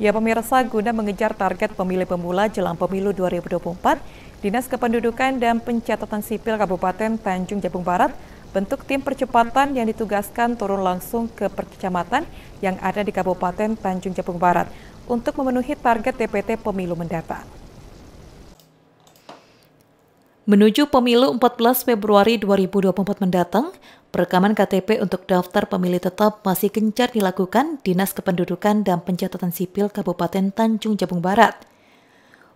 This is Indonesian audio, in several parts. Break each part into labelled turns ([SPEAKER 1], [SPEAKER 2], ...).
[SPEAKER 1] Ya pemirsa, guna mengejar target pemilih pemula jelang pemilu 2024, Dinas Kependudukan dan Pencatatan Sipil Kabupaten Tanjung Jabung Barat bentuk tim percepatan yang ditugaskan turun langsung ke perkecamatan yang ada di Kabupaten Tanjung Jabung Barat untuk memenuhi target TPT pemilu mendatang. Menuju pemilu 14 Februari 2024 mendatang, Perekaman KTP untuk daftar pemilih tetap masih gencar dilakukan Dinas Kependudukan dan Pencatatan Sipil Kabupaten Tanjung Jabung Barat.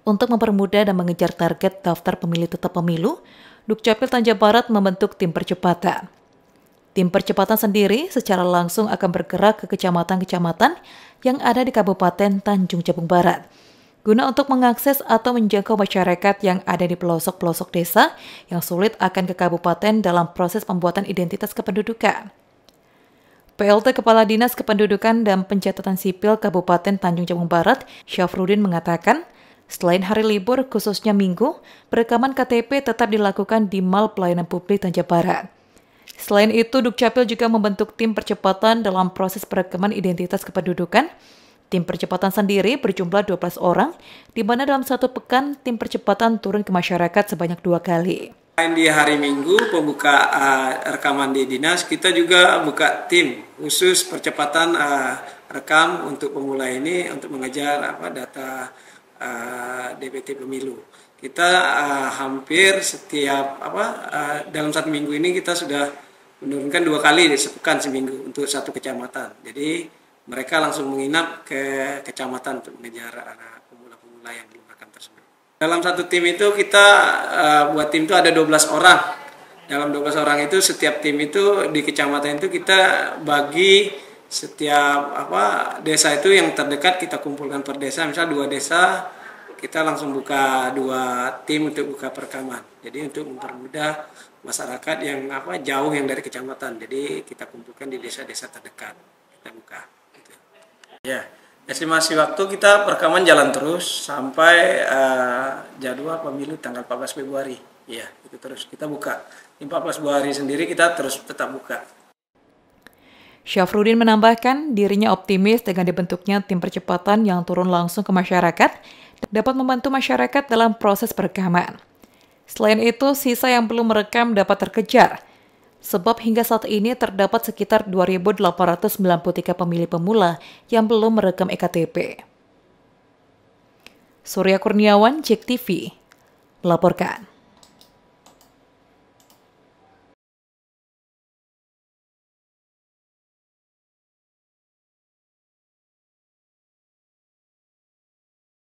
[SPEAKER 1] Untuk mempermudah dan mengejar target daftar pemilih tetap pemilu, Dukcapil Tanjung Barat membentuk tim percepatan. Tim percepatan sendiri secara langsung akan bergerak ke kecamatan-kecamatan yang ada di Kabupaten Tanjung Jabung Barat – guna untuk mengakses atau menjangkau masyarakat yang ada di pelosok-pelosok desa yang sulit akan ke kabupaten dalam proses pembuatan identitas kependudukan. PLT Kepala Dinas Kependudukan dan Pencatatan Sipil Kabupaten Tanjung Jabung Barat, Syafrudin mengatakan, selain hari libur khususnya minggu, perekaman KTP tetap dilakukan di Mal Pelayanan Publik Tanjung Barat. Selain itu, Dukcapil juga membentuk tim percepatan dalam proses perekaman identitas kependudukan Tim percepatan sendiri berjumlah 12 orang, di mana dalam satu pekan tim percepatan turun ke masyarakat sebanyak dua kali.
[SPEAKER 2] di hari Minggu pembuka eh, rekaman di dinas, kita juga buka tim khusus percepatan eh, rekam untuk pemula ini untuk mengejar apa data eh, DPT pemilu. Kita uh, hampir setiap apa uh, dalam satu minggu ini kita sudah menurunkan dua kali di sepekan seminggu untuk satu kecamatan. Jadi mereka langsung menginap ke kecamatan untuk mengejar anak pemula-pemula yang dilupakan tersebut. Dalam satu tim itu kita eh, buat tim itu ada 12 orang. Dalam 12 orang itu setiap tim itu di kecamatan itu kita bagi setiap apa desa itu yang terdekat kita kumpulkan per desa. misalnya dua desa kita langsung buka dua tim untuk buka perekaman. Jadi untuk mempermudah masyarakat yang apa jauh yang dari kecamatan. Jadi kita kumpulkan di desa-desa terdekat kita buka. Ya, estimasi waktu kita perekaman jalan terus sampai uh, jadwal pemilu tanggal 14 Februari. Ya, itu terus kita buka. Di 14 Februari sendiri kita terus tetap buka.
[SPEAKER 1] Syafrudin menambahkan dirinya optimis dengan dibentuknya tim percepatan yang turun langsung ke masyarakat dapat membantu masyarakat dalam proses perekaman. Selain itu, sisa yang belum merekam dapat terkejar – Sebab hingga saat ini terdapat sekitar 2.893 pemilih pemula yang belum merekam EKTP. Surya Kurniawan, Cek TV, melaporkan.